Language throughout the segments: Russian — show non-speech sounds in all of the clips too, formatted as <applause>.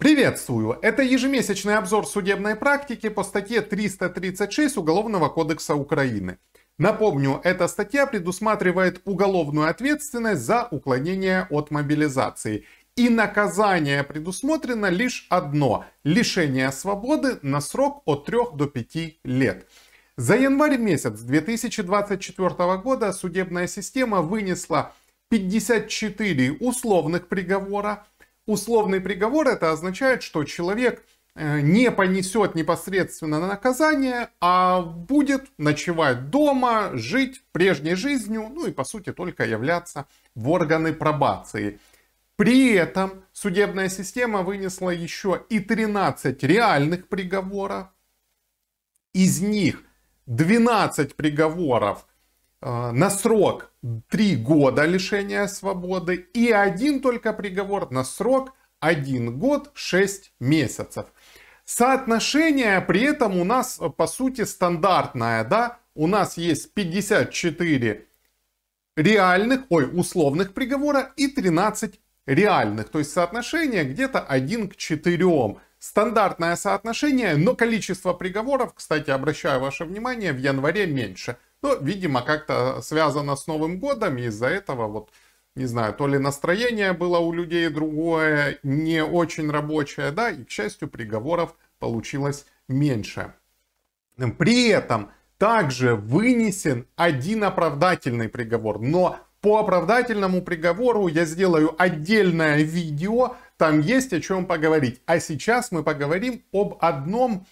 Приветствую! Это ежемесячный обзор судебной практики по статье 336 Уголовного кодекса Украины. Напомню, эта статья предусматривает уголовную ответственность за уклонение от мобилизации. И наказание предусмотрено лишь одно – лишение свободы на срок от 3 до 5 лет. За январь месяц 2024 года судебная система вынесла 54 условных приговора – Условный приговор это означает, что человек э, не понесет непосредственно наказание, а будет ночевать дома, жить прежней жизнью, ну и по сути только являться в органы пробации. При этом судебная система вынесла еще и 13 реальных приговоров. Из них 12 приговоров Э, на срок 3 года лишения свободы и один только приговор на срок 1 год 6 месяцев. Соотношение при этом у нас э, по сути стандартное, да? У нас есть 54 реальных, ой, условных приговора и 13 реальных. То есть соотношение где-то 1 к 4. Стандартное соотношение, но количество приговоров, кстати, обращаю ваше внимание, в январе меньше – ну, видимо, как-то связано с Новым годом, и из-за этого вот не знаю, то ли настроение было у людей другое, не очень рабочее, да, и, к счастью, приговоров получилось меньше. При этом также вынесен один оправдательный приговор, но по оправдательному приговору я сделаю отдельное видео, там есть о чем поговорить. А сейчас мы поговорим об одном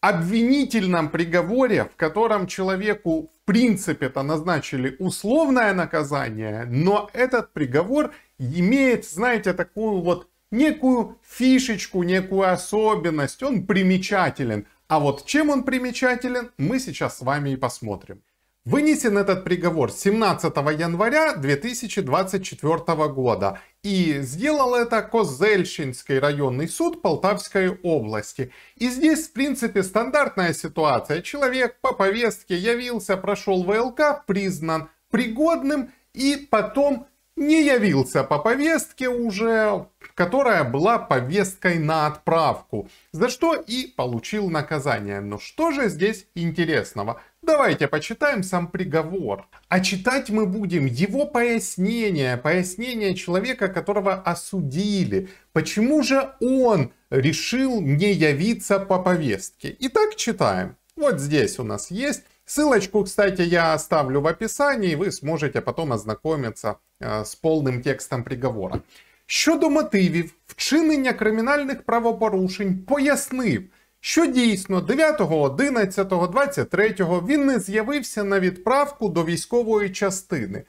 обвинительном приговоре, в котором человеку в принципе-то назначили условное наказание, но этот приговор имеет, знаете, такую вот некую фишечку, некую особенность, он примечателен. А вот чем он примечателен, мы сейчас с вами и посмотрим. Вынесен этот приговор 17 января 2024 года. И сделал это Козельщинский районный суд Полтавской области. И здесь, в принципе, стандартная ситуация. Человек по повестке явился, прошел ВЛК, признан пригодным и потом не явился по повестке уже, которая была повесткой на отправку, за что и получил наказание. Но что же здесь интересного? Давайте почитаем сам приговор. А читать мы будем его пояснение, пояснение человека, которого осудили. Почему же он решил не явиться по повестке? Итак, читаем. Вот здесь у нас есть. Ссылочку, кстати, я оставлю в описании, вы сможете потом ознакомиться э, с полным текстом приговора. Щодо мотивів вчинення кримінальних правопорушень, пояснив, що дійсно 9.11.23 він не з'явився на відправку до військової частини.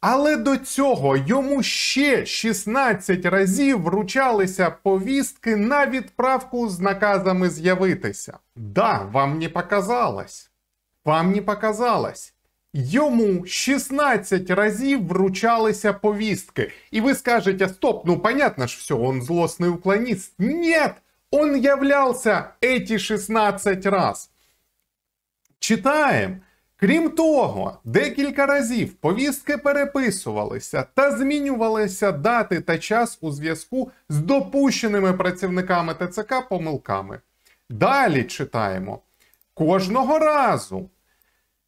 Але до цього йому ще 16 разів вручалися повістки на відправку з наказами з'явитися. Да, вам не показалось. Вам не показалось. Йому 16 разів вручалися повістки. І ви скажете, стоп, ну понятно ж все, он злосний уклоніст. Нет! Он являвся еті 16 раз. Читаємо. Крім того, декілька разів повістки переписувалися та змінювалися дати та час у зв'язку з допущеними працівниками ТЦК помилками. Далі читаємо. Кожного разу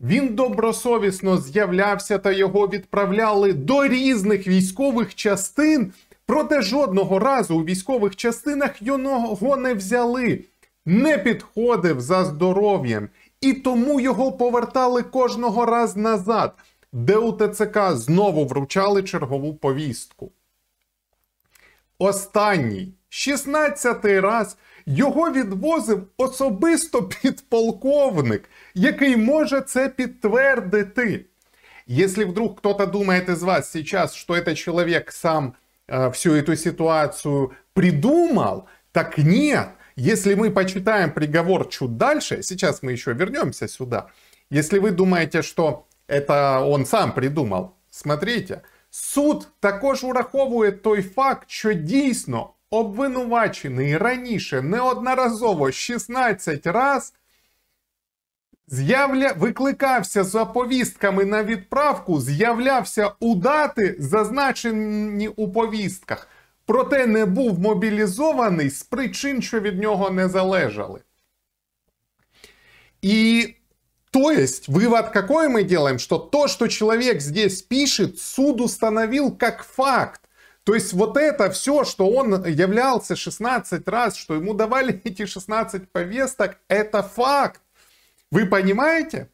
він добросовісно з'являвся та його відправляли до різних військових частин Проте жодного разу у військових частинах його не взяли, не підходив за здоров'ям, і тому його повертали кожного раз назад, де у ТЦК знову вручали чергову повістку. Останній 16-й раз його відвозив особисто підполковник, який може це підтвердити. Якщо вдруг кто-то думает из вас сейчас, что этот человек сам Э, всю эту ситуацию придумал, так нет. Если мы почитаем приговор чуть дальше, сейчас мы еще вернемся сюда. Если вы думаете, что это он сам придумал, смотрите. Суд також ураховывает той факт, что действительно обвинувачений раньше неодноразово 16 раз – З'явля викликався за повістками на відправку, з'являвся у дати, зазначені у повістках, проте не був мобілізований з причин, що від нього не залежали. І то есть, вывод какой мы делаем, что то, что человек здесь пишет, суд установил как факт. То есть вот это все, что он являлся 16 раз, что ему давали <laughs> эти 16 повесток, это факт. Вы понимаете?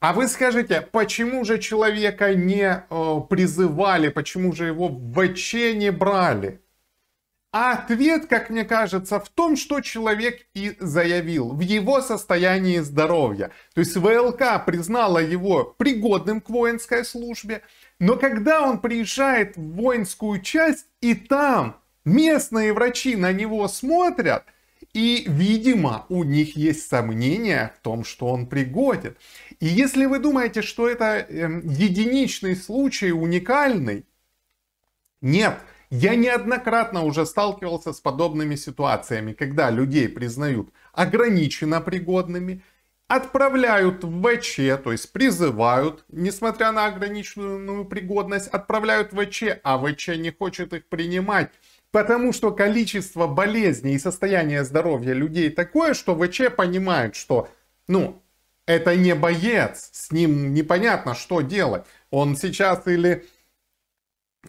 А вы скажите, почему же человека не э, призывали, почему же его в ВЧ не брали? А ответ, как мне кажется, в том, что человек и заявил, в его состоянии здоровья. То есть ВЛК признала его пригодным к воинской службе, но когда он приезжает в воинскую часть, и там местные врачи на него смотрят – и, видимо, у них есть сомнения в том, что он пригоден. И если вы думаете, что это эм, единичный случай, уникальный, нет, я неоднократно уже сталкивался с подобными ситуациями, когда людей признают ограниченно пригодными, отправляют в ВЧ, то есть призывают, несмотря на ограниченную пригодность, отправляют в ВЧ, а ВЧ не хочет их принимать. Потому что количество болезней и состояние здоровья людей такое, что ВЧ понимает, что, ну, это не боец, с ним непонятно, что делать. Он сейчас или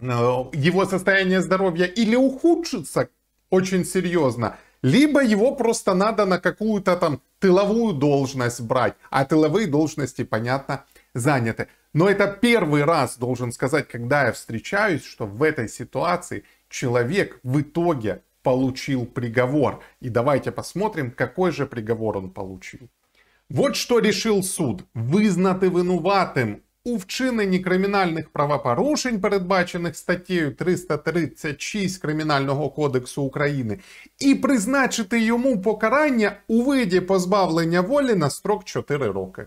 э, его состояние здоровья или ухудшится очень серьезно, либо его просто надо на какую-то там тыловую должность брать, а тыловые должности, понятно, заняты. Но это первый раз, должен сказать, когда я встречаюсь, что в этой ситуации человек в итоге получил приговор. И давайте посмотрим, какой же приговор он получил. Вот что решил суд. Вызнаты вінуватым у вчыненні крымінальных правапарушень, передбачених статтею 336 Кримінального кодексу України, і призначити йому покарання у виді позбавлення волі на строк 4 роки.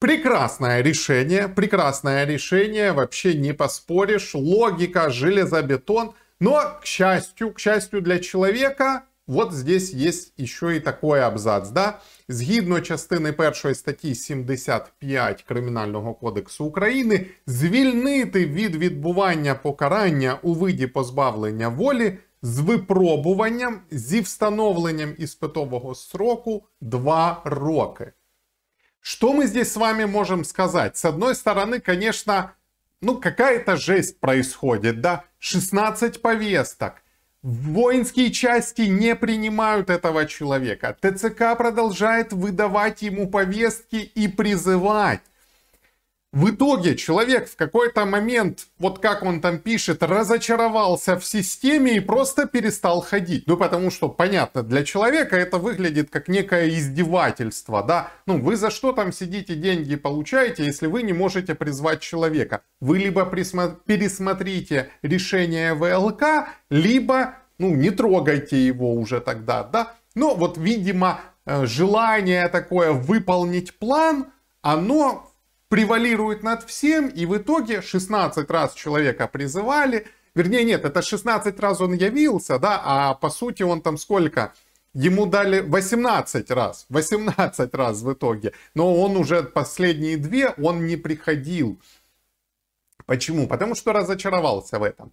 Прекрасное решение, прекрасное решение, вообще не поспоришь, логика, железобетон – Но, к счастью, к счастью для человека, вот здесь есть еще і такий абзац. Да? Згідно частини 1 статті 75 Кримінального кодексу України, звільнити від відбування покарання у виді позбавлення волі з випробуванням зі встановленням іспитового сроку 2 роки. Что мы здесь с вами можем сказать? С одной стороны, конечно, ну какая-то жесть происходит, да? 16 повесток. Воинские части не принимают этого человека. ТЦК продолжает выдавать ему повестки и призывать. В итоге человек в какой-то момент, вот как он там пишет, разочаровался в системе и просто перестал ходить. Ну, потому что, понятно, для человека это выглядит как некое издевательство, да? Ну, вы за что там сидите, деньги получаете, если вы не можете призвать человека? Вы либо пересмотрите решение ВЛК, либо, ну, не трогайте его уже тогда, да? но ну, вот, видимо, э, желание такое выполнить план, оно превалирует над всем, и в итоге 16 раз человека призывали, вернее нет, это 16 раз он явился, да, а по сути он там сколько? Ему дали 18 раз, 18 раз в итоге, но он уже последние две, он не приходил. Почему? Потому что разочаровался в этом.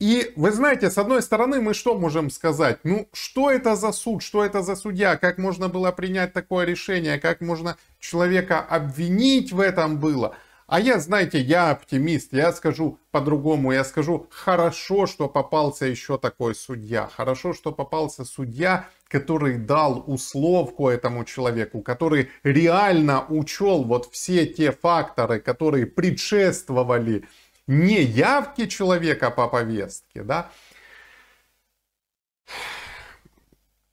И вы знаете, с одной стороны, мы что можем сказать? Ну, что это за суд, что это за судья, как можно было принять такое решение, как можно человека обвинить в этом было. А я, знаете, я оптимист, я скажу по-другому, я скажу, хорошо, что попался еще такой судья, хорошо, что попался судья, который дал условку этому человеку, который реально учел вот все те факторы, которые предшествовали не явки человека по повестке, да.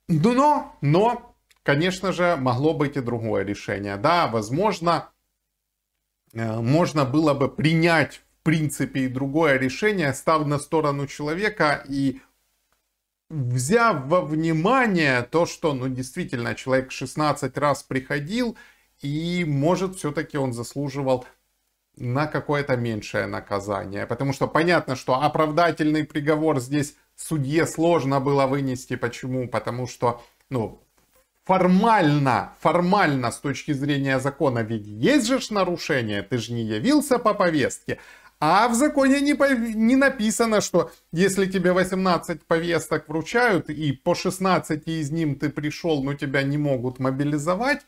Но, но, конечно же, могло быть и другое решение, да, возможно, э, можно было бы принять, в принципе, и другое решение, став на сторону человека и взяв во внимание то, что, ну, действительно, человек 16 раз приходил, и, может, все-таки он заслуживал на какое-то меньшее наказание. Потому что понятно, что оправдательный приговор здесь судье сложно было вынести. Почему? Потому что, ну, формально, формально с точки зрения закона, ведь есть же нарушение, ты же не явился по повестке. А в законе не, не написано, что если тебе 18 повесток вручают, и по 16 из них ты пришел, но тебя не могут мобилизовать,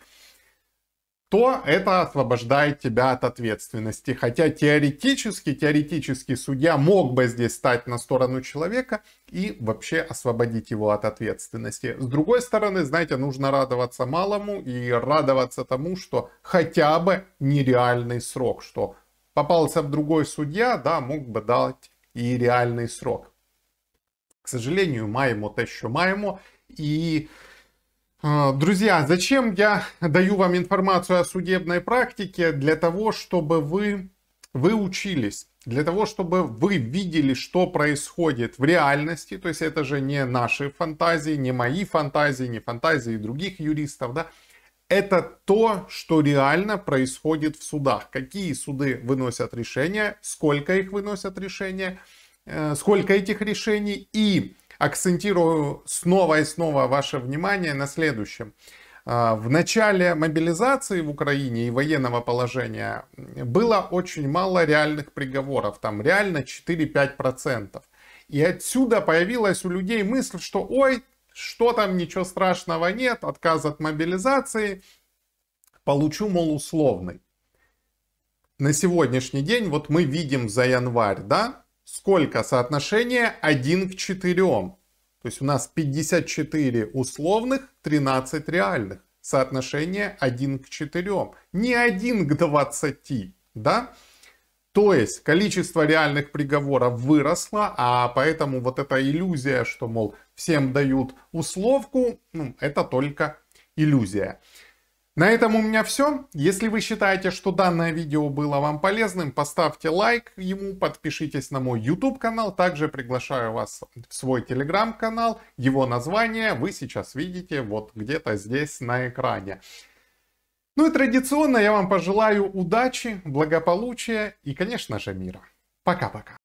то это освобождает тебя от ответственности. Хотя теоретически, теоретически судья мог бы здесь стать на сторону человека и вообще освободить его от ответственности. С другой стороны, знаете, нужно радоваться малому и радоваться тому, что хотя бы нереальный срок, что попался в другой судья, да, мог бы дать и реальный срок. К сожалению, маємо то еще маємо, и Э, друзья, зачем я даю вам информацию о судебной практике? Для того, чтобы вы, вы учились, для того, чтобы вы видели, что происходит в реальности. То есть это же не наши фантазии, не мои фантазии, не фантазии других юристов. Да? Это то, что реально происходит в судах. Какие суды выносят решения, сколько их выносят решения, э, сколько этих решений и акцентирую снова и снова ваше внимание на следующем. А, в начале мобилизации в Украине и военного положения было очень мало реальных приговоров, там реально 4-5%. И отсюда появилась у людей мысль, что ой, что там, ничего страшного нет, отказ от мобилизации, получу, мол, условный. На сегодняшний день, вот мы видим за январь, да, сколько соотношение 1 к 4. То есть у нас 54 условных, 13 реальных. Соотношение 1 к 4. Не 1 к 20, да? То есть количество реальных приговоров выросло, а поэтому вот эта иллюзия, что, мол, всем дают условку, ну, это только иллюзия. На этом у меня все. Если вы считаете, что данное видео было вам полезным, поставьте лайк ему, подпишитесь на мой YouTube канал. Также приглашаю вас в свой Telegram канал. Его название вы сейчас видите вот где-то здесь на экране. Ну и традиционно я вам пожелаю удачи, благополучия и, конечно же, мира. Пока-пока.